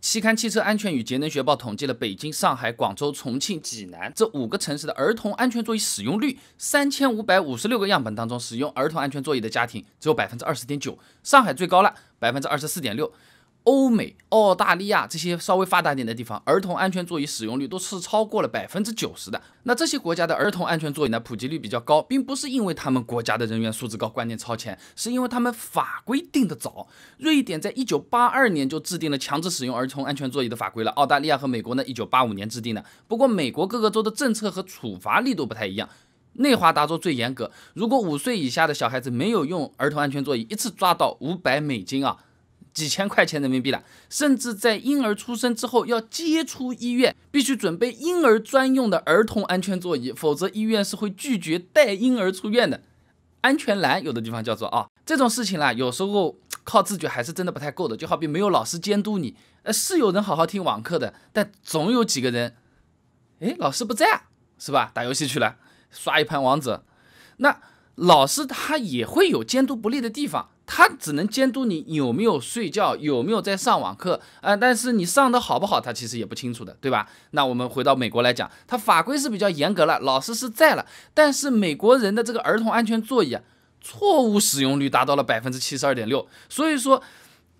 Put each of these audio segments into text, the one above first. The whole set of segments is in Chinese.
期刊《汽车安全与节能学报》统计了北京、上海、广州、重庆、济南这五个城市的儿童安全座椅使用率。三千五百五十六个样本当中，使用儿童安全座椅的家庭只有百分之二十点九。上海最高了，百分之二十四点六。欧美、澳大利亚这些稍微发达点的地方，儿童安全座椅使用率都是超过了百分之九十的。那这些国家的儿童安全座椅呢普及率比较高，并不是因为他们国家的人员素质高、观念超前，是因为他们法规定的早。瑞典在一九八二年就制定了强制使用儿童安全座椅的法规了。澳大利亚和美国呢，一九八五年制定的。不过美国各个州的政策和处罚力度不太一样，内华达州最严格，如果五岁以下的小孩子没有用儿童安全座椅，一次抓到五百美金啊。几千块钱人民币了，甚至在婴儿出生之后要接出医院，必须准备婴儿专用的儿童安全座椅，否则医院是会拒绝带婴儿出院的。安全栏有的地方叫做啊，这种事情啦，有时候靠自觉还是真的不太够的。就好比没有老师监督你，呃，是有人好好听网课的，但总有几个人，哎，老师不在，是吧？打游戏去了，刷一盘王者。那老师他也会有监督不力的地方。他只能监督你有没有睡觉，有没有在上网课啊，但是你上的好不好，他其实也不清楚的，对吧？那我们回到美国来讲，他法规是比较严格了，老师是在了，但是美国人的这个儿童安全座椅啊，错误使用率达到了百分之七十二点六，所以说。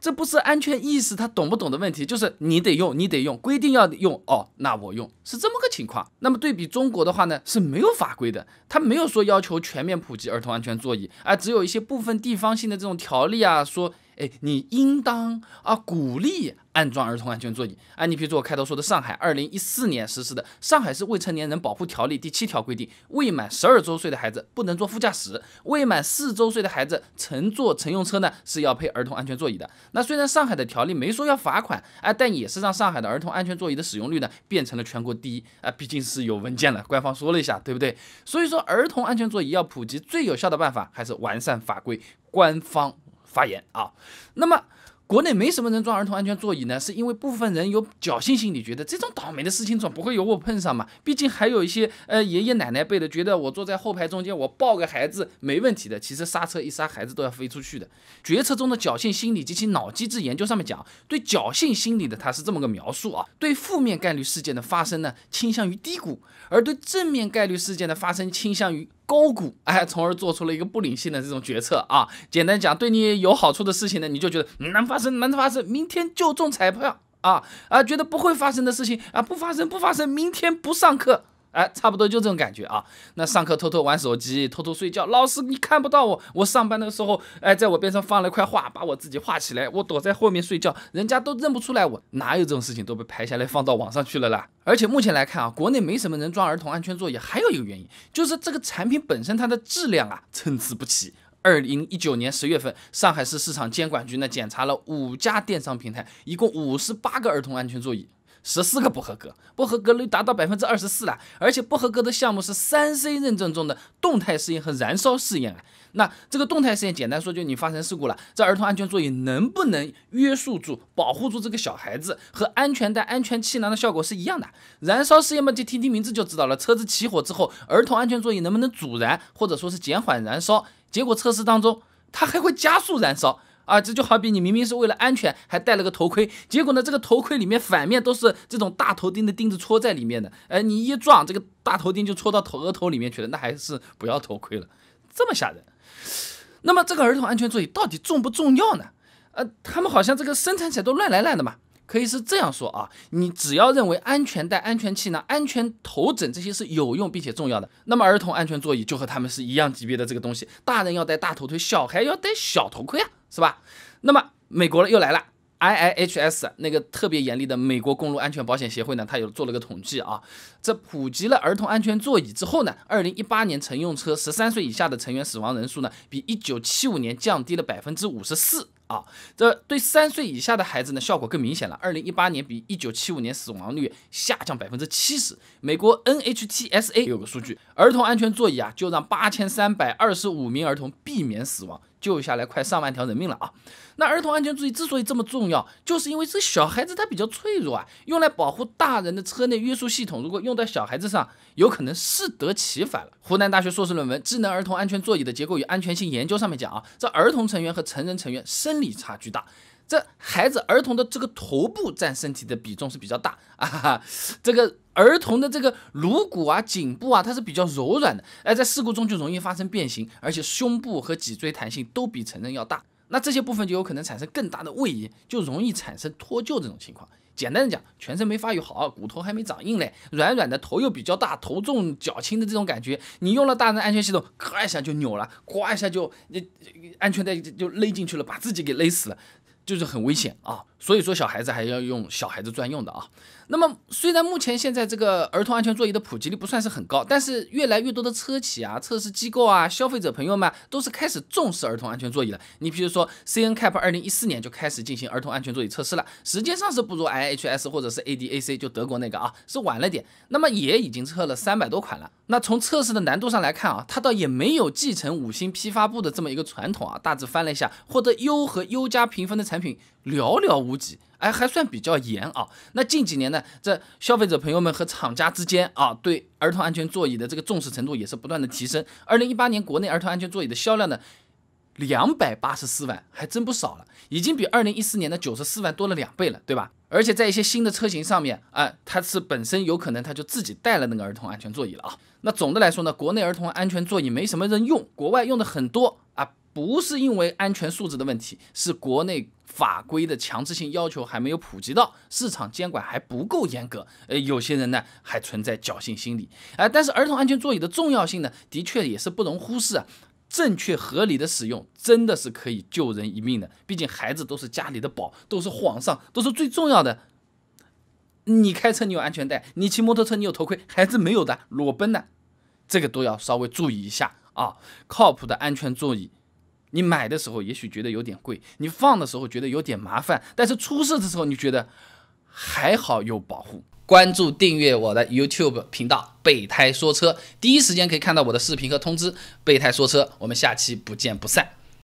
这不是安全意识他懂不懂的问题，就是你得用，你得用，规定要用哦，那我用是这么个情况。那么对比中国的话呢，是没有法规的，他没有说要求全面普及儿童安全座椅，而只有一些部分地方性的这种条例啊，说。哎，你应当啊鼓励安装儿童安全座椅。哎，你比如我开头说的，上海二零一四年实施的《上海市未成年人保护条例》第七条规定，未满十二周岁的孩子不能坐副驾驶，未满四周岁的孩子乘坐乘用车呢是要配儿童安全座椅的。那虽然上海的条例没说要罚款，哎，但也是让上海的儿童安全座椅的使用率呢变成了全国第一。啊，毕竟是有文件了，官方说了一下，对不对？所以说儿童安全座椅要普及，最有效的办法还是完善法规，官方。发言啊，那么国内没什么人装儿童安全座椅呢，是因为部分人有侥幸心理，觉得这种倒霉的事情总不会有我碰上嘛。毕竟还有一些呃爷爷奶奶辈的觉得我坐在后排中间，我抱个孩子没问题的。其实刹车一刹，孩子都要飞出去的。决策中的侥幸心理及其脑机制研究上面讲，对侥幸心理的他是这么个描述啊，对负面概率事件的发生呢倾向于低估，而对正面概率事件的发生倾向于。高估，哎，从而做出了一个不理性的这种决策啊。简单讲，对你有好处的事情呢，你就觉得能发生，能发生，明天就中彩票啊啊！觉得不会发生的事情啊，不发生，不发生，明天不上课。哎，差不多就这种感觉啊。那上课偷偷玩手机，偷偷睡觉，老师你看不到我。我上班的时候，哎，在我边上放了一块画，把我自己画起来，我躲在后面睡觉，人家都认不出来我。哪有这种事情都被拍下来放到网上去了啦？而且目前来看啊，国内没什么人装儿童安全座椅，还有一个原因就是这个产品本身它的质量啊参差不齐。二零一九年十月份，上海市市场监管局呢检查了五家电商平台，一共五十八个儿童安全座椅。十四个不合格，不合格率达到百分之二十四了，而且不合格的项目是三 C 认证中的动态试验和燃烧试验啊。那这个动态试验，简单说，就你发生事故了，这儿童安全座椅能不能约束住、保护住这个小孩子，和安全带、安全气囊的效果是一样的。燃烧试验嘛，就听听名字就知道了，车子起火之后，儿童安全座椅能不能阻燃，或者说是减缓燃烧？结果测试当中，它还会加速燃烧。啊，这就好比你明明是为了安全还戴了个头盔，结果呢，这个头盔里面反面都是这种大头钉的钉子戳在里面的。呃，你一撞，这个大头钉就戳到头额头里面去了，那还是不要头盔了，这么吓人。那么这个儿童安全座椅到底重不重要呢？呃，他们好像这个生产起来都乱来乱的嘛。可以是这样说啊，你只要认为安全带、安全气囊、安全头枕这些是有用并且重要的，那么儿童安全座椅就和他们是一样级别的这个东西。大人要戴大头盔，小孩要戴小头盔啊。是吧？那么美国又来了，IIHS 那个特别严厉的美国公路安全保险协会呢，它有做了个统计啊。这普及了儿童安全座椅之后呢，二零一八年乘用车十三岁以下的成员死亡人数呢，比一九七五年降低了百分之五十四啊。这对三岁以下的孩子呢，效果更明显了。二零一八年比一九七五年死亡率下降百分之七十。美国 NHTSA 有个数据，儿童安全座椅啊，就让八千三百二十五名儿童避免死亡。救下来快上万条人命了啊！那儿童安全座椅之所以这么重要，就是因为这小孩子他比较脆弱啊。用来保护大人的车内约束系统，如果用在小孩子上，有可能适得其反了。湖南大学硕士论文《智能儿童安全座椅的结构与安全性研究》上面讲啊，这儿童成员和成人成员生理差距大，这孩子儿童的这个头部占身体的比重是比较大啊，这个。儿童的这个颅骨啊、颈部啊，它是比较柔软的，哎，在事故中就容易发生变形，而且胸部和脊椎弹性都比成人要大，那这些部分就有可能产生更大的位移，就容易产生脱臼这种情况。简单的讲，全身没发育好，骨头还没长硬嘞，软软的头又比较大，头重脚轻的这种感觉，你用了大人安全系统，咔一下就扭了，哗一下就安全带就勒进去了，把自己给勒死了，就是很危险啊。所以说小孩子还要用小孩子专用的啊。那么虽然目前现在这个儿童安全座椅的普及率不算是很高，但是越来越多的车企啊、测试机构啊、消费者朋友们都是开始重视儿童安全座椅了。你比如说，C N Cap 二零一四年就开始进行儿童安全座椅测试了，时间上是不如 I H S 或者是 A D A C 就德国那个啊，是晚了点。那么也已经测了三百多款了。那从测试的难度上来看啊，它倒也没有继承五星批发部的这么一个传统啊。大致翻了一下，获得优和优加评分的产品寥寥无。无给，哎，还算比较严啊。那近几年呢，这消费者朋友们和厂家之间啊，对儿童安全座椅的这个重视程度也是不断的提升。二零一八年国内儿童安全座椅的销量呢，两百八十四万，还真不少了，已经比二零一四年的九十四万多了两倍了，对吧？而且在一些新的车型上面啊，它是本身有可能它就自己带了那个儿童安全座椅了啊。那总的来说呢，国内儿童安全座椅没什么人用，国外用的很多。不是因为安全素质的问题，是国内法规的强制性要求还没有普及到，市场监管还不够严格，呃，有些人呢还存在侥幸心理，哎，但是儿童安全座椅的重要性呢，的确也是不容忽视啊，正确合理的使用真的是可以救人一命的，毕竟孩子都是家里的宝，都是皇上，都是最重要的。你开车你有安全带，你骑摩托车你有头盔，孩子没有的，裸奔的，这个都要稍微注意一下啊，靠谱的安全座椅。你买的时候也许觉得有点贵，你放的时候觉得有点麻烦，但是出事的时候你觉得还好有保护。关注订阅我的 YouTube 频道“备胎说车”，第一时间可以看到我的视频和通知。“备胎说车”，我们下期不见不散。